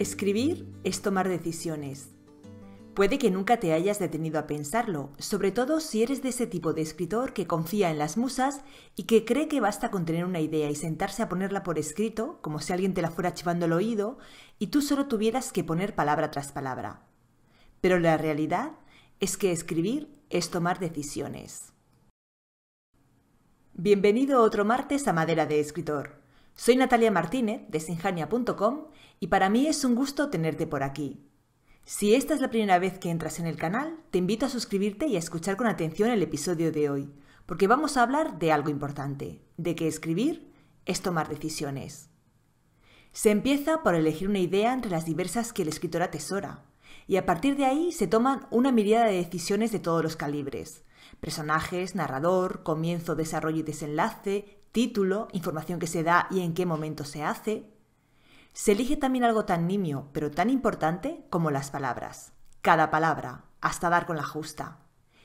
Escribir es tomar decisiones. Puede que nunca te hayas detenido a pensarlo, sobre todo si eres de ese tipo de escritor que confía en las musas y que cree que basta con tener una idea y sentarse a ponerla por escrito, como si alguien te la fuera chivando el oído, y tú solo tuvieras que poner palabra tras palabra. Pero la realidad es que escribir es tomar decisiones. Bienvenido otro martes a Madera de Escritor. Soy Natalia Martínez de sinjania.com y para mí es un gusto tenerte por aquí. Si esta es la primera vez que entras en el canal, te invito a suscribirte y a escuchar con atención el episodio de hoy, porque vamos a hablar de algo importante, de que escribir es tomar decisiones. Se empieza por elegir una idea entre las diversas que el escritor atesora, y a partir de ahí se toman una mirada de decisiones de todos los calibres, Personajes, narrador, comienzo, desarrollo y desenlace, título, información que se da y en qué momento se hace. Se elige también algo tan nimio, pero tan importante como las palabras. Cada palabra, hasta dar con la justa.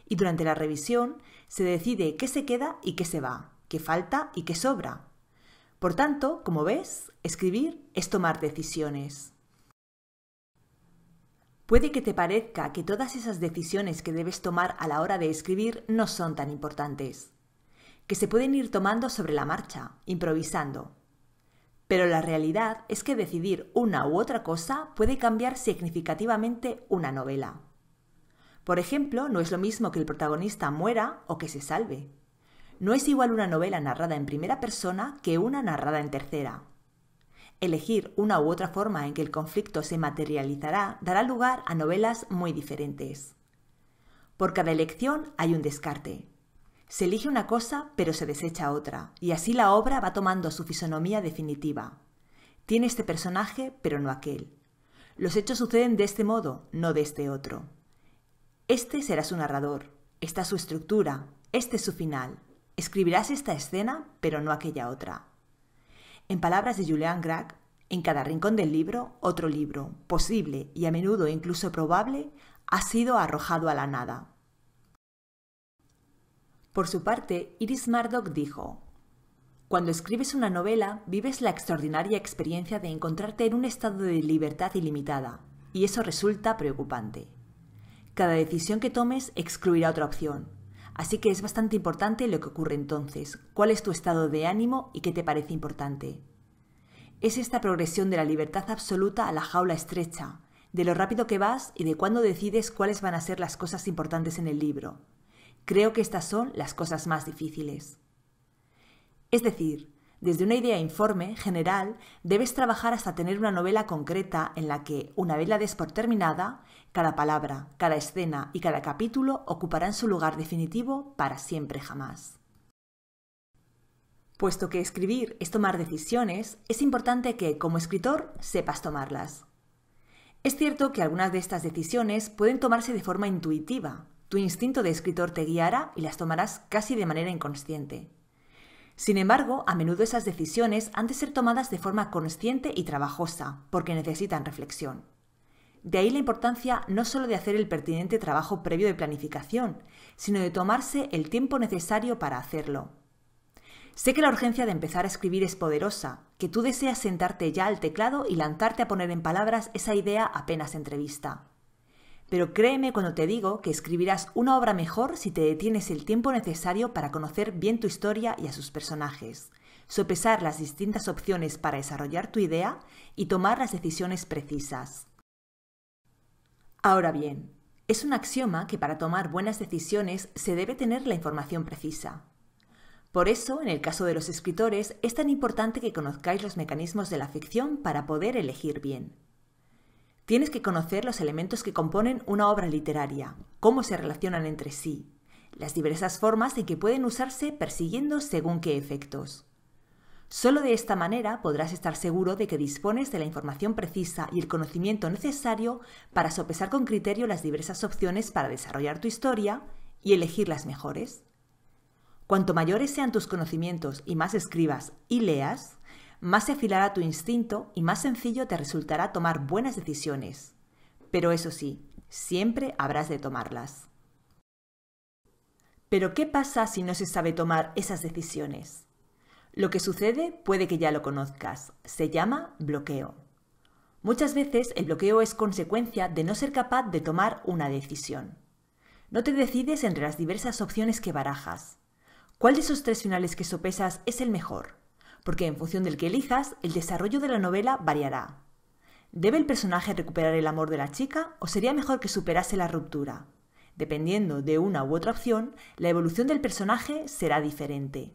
Y durante la revisión se decide qué se queda y qué se va, qué falta y qué sobra. Por tanto, como ves, escribir es tomar decisiones. Puede que te parezca que todas esas decisiones que debes tomar a la hora de escribir no son tan importantes, que se pueden ir tomando sobre la marcha, improvisando. Pero la realidad es que decidir una u otra cosa puede cambiar significativamente una novela. Por ejemplo, no es lo mismo que el protagonista muera o que se salve. No es igual una novela narrada en primera persona que una narrada en tercera. Elegir una u otra forma en que el conflicto se materializará dará lugar a novelas muy diferentes. Por cada elección hay un descarte. Se elige una cosa pero se desecha otra, y así la obra va tomando su fisonomía definitiva. Tiene este personaje pero no aquel. Los hechos suceden de este modo, no de este otro. Este será su narrador, esta su estructura, este es su final. Escribirás esta escena pero no aquella otra. En palabras de Julian Grag, en cada rincón del libro, otro libro, posible y a menudo incluso probable, ha sido arrojado a la nada. Por su parte, Iris Murdoch dijo, Cuando escribes una novela, vives la extraordinaria experiencia de encontrarte en un estado de libertad ilimitada, y eso resulta preocupante. Cada decisión que tomes excluirá otra opción, Así que es bastante importante lo que ocurre entonces, cuál es tu estado de ánimo y qué te parece importante. Es esta progresión de la libertad absoluta a la jaula estrecha, de lo rápido que vas y de cuándo decides cuáles van a ser las cosas importantes en el libro. Creo que estas son las cosas más difíciles. Es decir, desde una idea informe, general, debes trabajar hasta tener una novela concreta en la que, una vez la des por terminada, cada palabra, cada escena y cada capítulo ocuparán su lugar definitivo para siempre jamás. Puesto que escribir es tomar decisiones, es importante que, como escritor, sepas tomarlas. Es cierto que algunas de estas decisiones pueden tomarse de forma intuitiva. Tu instinto de escritor te guiará y las tomarás casi de manera inconsciente. Sin embargo, a menudo esas decisiones han de ser tomadas de forma consciente y trabajosa, porque necesitan reflexión. De ahí la importancia no solo de hacer el pertinente trabajo previo de planificación, sino de tomarse el tiempo necesario para hacerlo. Sé que la urgencia de empezar a escribir es poderosa, que tú deseas sentarte ya al teclado y lanzarte a poner en palabras esa idea apenas entrevista. Pero créeme cuando te digo que escribirás una obra mejor si te detienes el tiempo necesario para conocer bien tu historia y a sus personajes, sopesar las distintas opciones para desarrollar tu idea y tomar las decisiones precisas. Ahora bien, es un axioma que para tomar buenas decisiones se debe tener la información precisa. Por eso, en el caso de los escritores, es tan importante que conozcáis los mecanismos de la ficción para poder elegir bien. Tienes que conocer los elementos que componen una obra literaria, cómo se relacionan entre sí, las diversas formas en que pueden usarse persiguiendo según qué efectos. Solo de esta manera podrás estar seguro de que dispones de la información precisa y el conocimiento necesario para sopesar con criterio las diversas opciones para desarrollar tu historia y elegir las mejores. Cuanto mayores sean tus conocimientos y más escribas y leas, más se afilará tu instinto y más sencillo te resultará tomar buenas decisiones. Pero eso sí, siempre habrás de tomarlas. Pero ¿qué pasa si no se sabe tomar esas decisiones? Lo que sucede puede que ya lo conozcas. Se llama bloqueo. Muchas veces el bloqueo es consecuencia de no ser capaz de tomar una decisión. No te decides entre las diversas opciones que barajas. ¿Cuál de esos tres finales que sopesas es el mejor? porque en función del que elijas, el desarrollo de la novela variará. ¿Debe el personaje recuperar el amor de la chica o sería mejor que superase la ruptura? Dependiendo de una u otra opción, la evolución del personaje será diferente.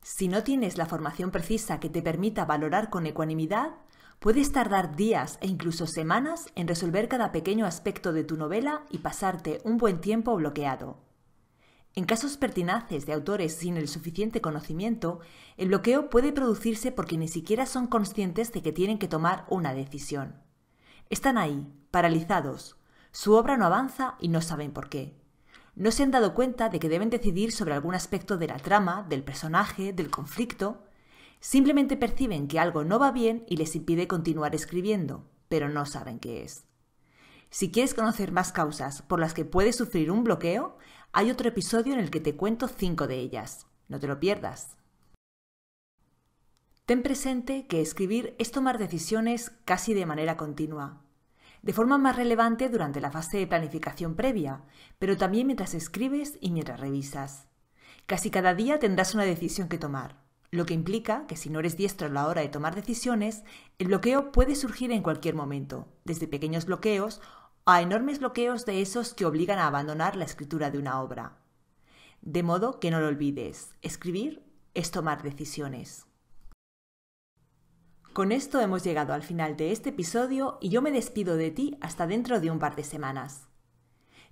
Si no tienes la formación precisa que te permita valorar con ecuanimidad, puedes tardar días e incluso semanas en resolver cada pequeño aspecto de tu novela y pasarte un buen tiempo bloqueado. En casos pertinaces de autores sin el suficiente conocimiento, el bloqueo puede producirse porque ni siquiera son conscientes de que tienen que tomar una decisión. Están ahí, paralizados, su obra no avanza y no saben por qué. No se han dado cuenta de que deben decidir sobre algún aspecto de la trama, del personaje, del conflicto. Simplemente perciben que algo no va bien y les impide continuar escribiendo, pero no saben qué es. Si quieres conocer más causas por las que puede sufrir un bloqueo, hay otro episodio en el que te cuento cinco de ellas. No te lo pierdas. Ten presente que escribir es tomar decisiones casi de manera continua, de forma más relevante durante la fase de planificación previa, pero también mientras escribes y mientras revisas. Casi cada día tendrás una decisión que tomar, lo que implica que si no eres diestro a la hora de tomar decisiones, el bloqueo puede surgir en cualquier momento, desde pequeños bloqueos a enormes bloqueos de esos que obligan a abandonar la escritura de una obra. De modo que no lo olvides, escribir es tomar decisiones. Con esto hemos llegado al final de este episodio y yo me despido de ti hasta dentro de un par de semanas.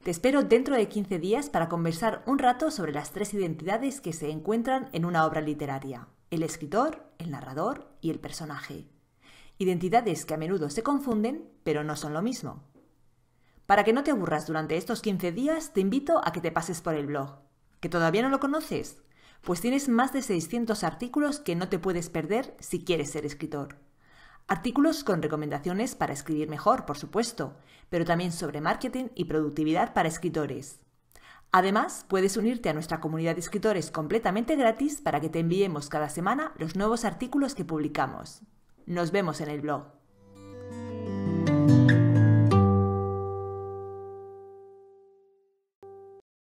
Te espero dentro de 15 días para conversar un rato sobre las tres identidades que se encuentran en una obra literaria, el escritor, el narrador y el personaje. Identidades que a menudo se confunden, pero no son lo mismo. Para que no te aburras durante estos 15 días, te invito a que te pases por el blog. ¿Que todavía no lo conoces? Pues tienes más de 600 artículos que no te puedes perder si quieres ser escritor. Artículos con recomendaciones para escribir mejor, por supuesto, pero también sobre marketing y productividad para escritores. Además, puedes unirte a nuestra comunidad de escritores completamente gratis para que te enviemos cada semana los nuevos artículos que publicamos. Nos vemos en el blog.